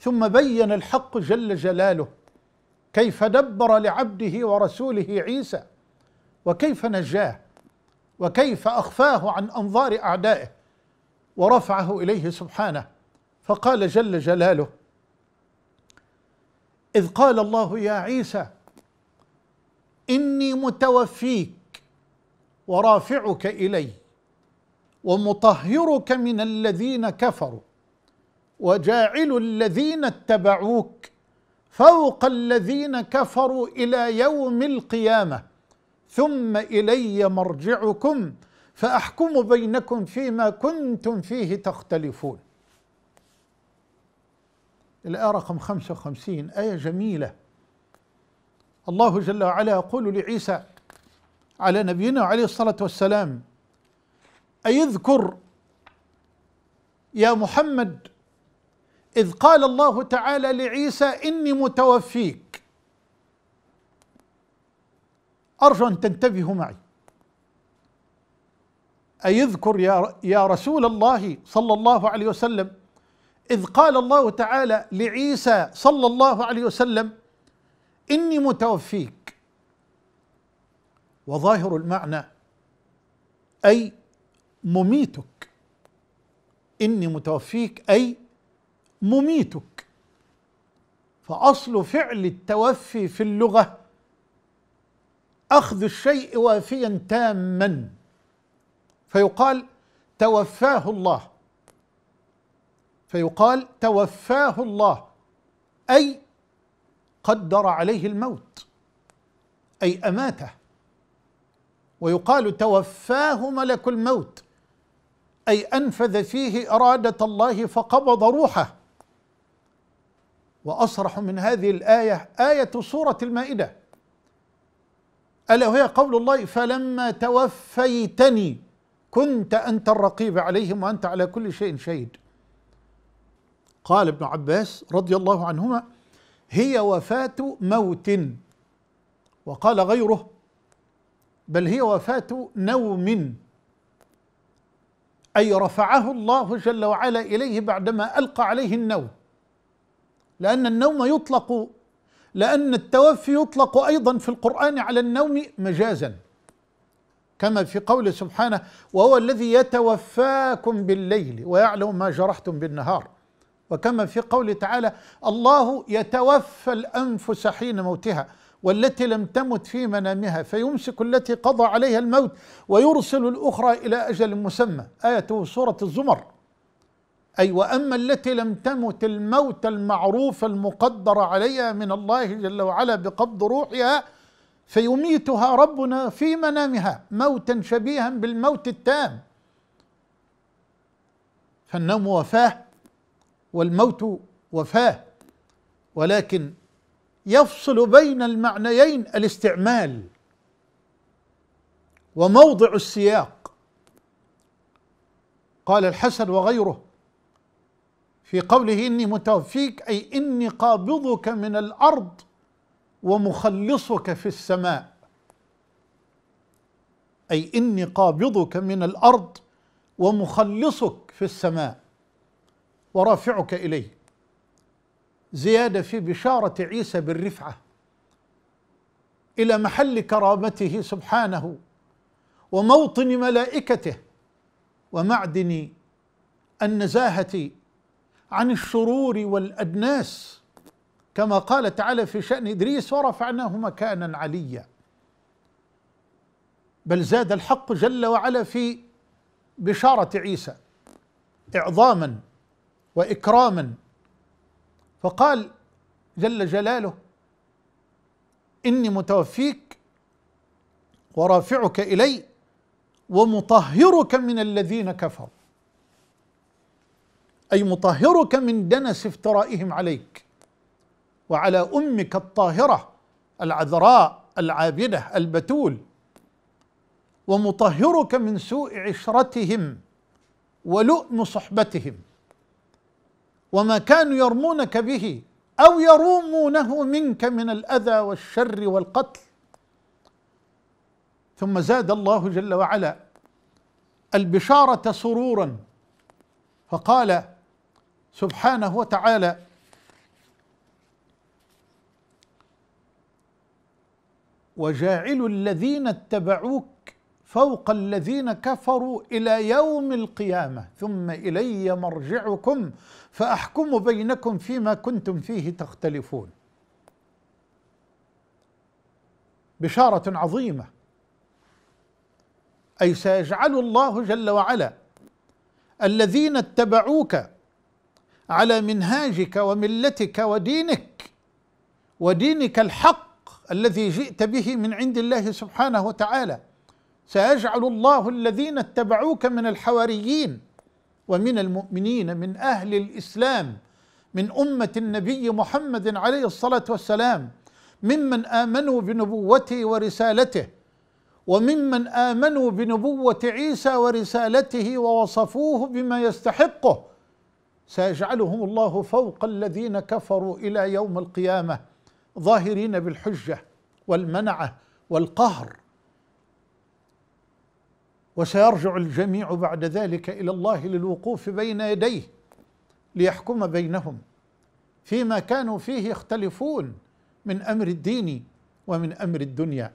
ثم بين الحق جل جلاله كيف دبر لعبده ورسوله عيسى وكيف نجاه وكيف اخفاه عن انظار اعدائه ورفعه اليه سبحانه فقال جل جلاله اذ قال الله يا عيسى اني متوفيك ورافعك الي ومطهرك من الذين كفروا وجاعل الذين اتبعوك فوق الذين كفروا إلى يوم القيامة ثم إلي مرجعكم فأحكم بينكم فيما كنتم فيه تختلفون الآية رقم 55 آية جميلة الله جل وعلا يقول لعيسى على نبينا عليه الصلاة والسلام أيذكر يا محمد إذ قال الله تعالى لعيسى إني متوفيك أرجو أن تنتبهوا معي أيذكر يا, يا رسول الله صلى الله عليه وسلم إذ قال الله تعالى لعيسى صلى الله عليه وسلم إني متوفيك وظاهر المعنى أي مميتك إني متوفيك أي مميتك فأصل فعل التوفي في اللغة أخذ الشيء وافيا تاما فيقال توفاه الله فيقال توفاه الله أي قدر عليه الموت أي أماته ويقال توفاه ملك الموت أي أنفذ فيه إرادة الله فقبض روحه واصرح من هذه الايه ايه سوره المائده الا وهي قول الله فلما توفيتني كنت انت الرقيب عليهم وانت على كل شيء شهيد قال ابن عباس رضي الله عنهما هي وفاه موت وقال غيره بل هي وفاه نوم اي رفعه الله جل وعلا اليه بعدما القى عليه النوم لأن النوم يطلق لأن التوفي يطلق أيضا في القرآن على النوم مجازا كما في قوله سبحانه وهو الذي يتوفاكم بالليل ويعلم ما جرحتم بالنهار وكما في قوله تعالى الله يتوفى الأنفس حين موتها والتي لم تمت في منامها فيمسك التي قضى عليها الموت ويرسل الأخرى إلى أجل مسمى آية سورة الزمر أي وأما التي لم تمت الموت المعروف المقدر عليها من الله جل وعلا بقبض روحها فيميتها ربنا في منامها موتا شبيها بالموت التام فالنوم وفاه والموت وفاه ولكن يفصل بين المعنيين الاستعمال وموضع السياق قال الحسن وغيره في قوله إني متوفيك أي إني قابضك من الأرض ومخلصك في السماء أي إني قابضك من الأرض ومخلصك في السماء ورافعك إليه زيادة في بشارة عيسى بالرفعة إلى محل كرامته سبحانه وموطن ملائكته ومعدن النزاهة عن الشرور والادناس كما قال تعالى في شان ادريس ورفعناه مكانا عليا بل زاد الحق جل وعلا في بشاره عيسى اعظاما واكراما فقال جل جلاله اني متوفيك ورافعك الي ومطهرك من الذين كفروا أي مطهرك من دنس افترائهم عليك وعلى أمك الطاهرة العذراء العابدة البتول ومطهرك من سوء عشرتهم ولؤم صحبتهم وما كانوا يرمونك به أو يرومونه منك من الأذى والشر والقتل ثم زاد الله جل وعلا البشارة سرورا فقال سبحانه وتعالى وجاعل الذين اتبعوك فوق الذين كفروا الى يوم القيامه ثم الي مرجعكم فاحكم بينكم فيما كنتم فيه تختلفون بشاره عظيمه اي سيجعل الله جل وعلا الذين اتبعوك على منهاجك وملتك ودينك ودينك الحق الذي جئت به من عند الله سبحانه وتعالى سيجعل الله الذين اتبعوك من الحواريين ومن المؤمنين من اهل الاسلام من امه النبي محمد عليه الصلاه والسلام ممن امنوا بنبوته ورسالته وممن امنوا بنبوه عيسى ورسالته ووصفوه بما يستحقه سيجعلهم الله فوق الذين كفروا الى يوم القيامه ظاهرين بالحجه والمنعه والقهر وسيرجع الجميع بعد ذلك الى الله للوقوف بين يديه ليحكم بينهم فيما كانوا فيه يختلفون من امر الدين ومن امر الدنيا